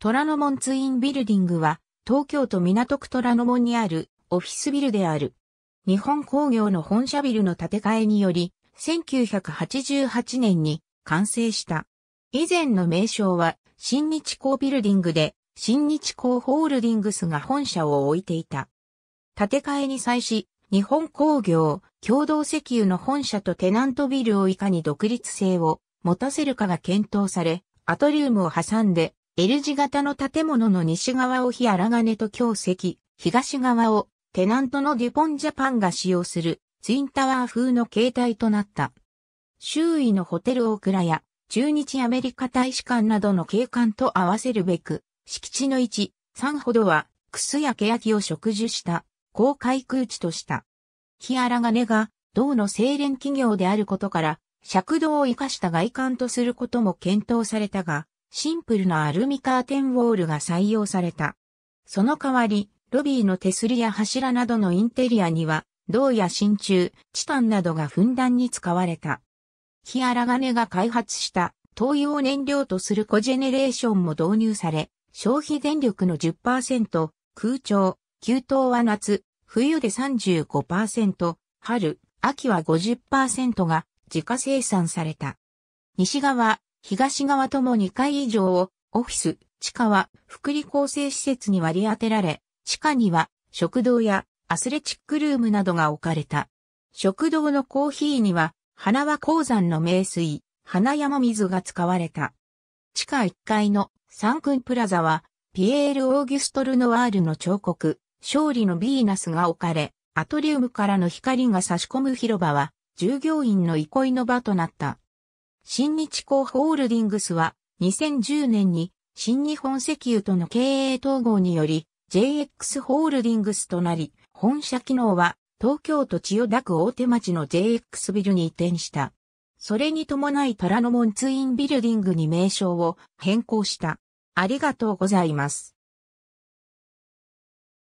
虎ノ門ツインビルディングは、東京都港区虎ノ門にあるオフィスビルである。日本工業の本社ビルの建て替えにより、1988年に完成した。以前の名称は、新日光ビルディングで、新日光ホールディングスが本社を置いていた。建て替えに際し、日本工業、共同石油の本社とテナントビルをいかに独立性を持たせるかが検討され、アトリウムを挟んで L 字型の建物の西側を日荒金と強石、東側をテナントのデュポンジャパンが使用するツインタワー風の形態となった。周囲のホテルオークラや中日アメリカ大使館などの景観と合わせるべく、敷地の1、3ほどは、クスやケヤキを植樹した公開空地とした。日荒金が、銅の精錬企業であることから、尺度を生かした外観とすることも検討されたが、シンプルなアルミカーテンウォールが採用された。その代わり、ロビーの手すりや柱などのインテリアには、銅や真鍮、チタンなどがふんだんに使われた。ヒアラガネが開発した灯油を燃料とするコジェネレーションも導入され、消費電力の10%、空調、給湯は夏、冬で35%、春、秋は50%が自家生産された。西側、東側とも2階以上を、オフィス、地下は、福利厚生施設に割り当てられ、地下には、食堂や、アスレチックルームなどが置かれた。食堂のコーヒーには、花輪鉱山の名水、花山水が使われた。地下1階のサンクンプラザは、ピエール・オーギュストル・ノワールの彫刻、勝利のヴィーナスが置かれ、アトリウムからの光が差し込む広場は、従業員の憩いの場となった。新日光ホールディングスは2010年に新日本石油との経営統合により JX ホールディングスとなり、本社機能は東京都千代田区大手町の JX ビルに移転した。それに伴い虎ノ門ツインビルディングに名称を変更した。ありがとうございます。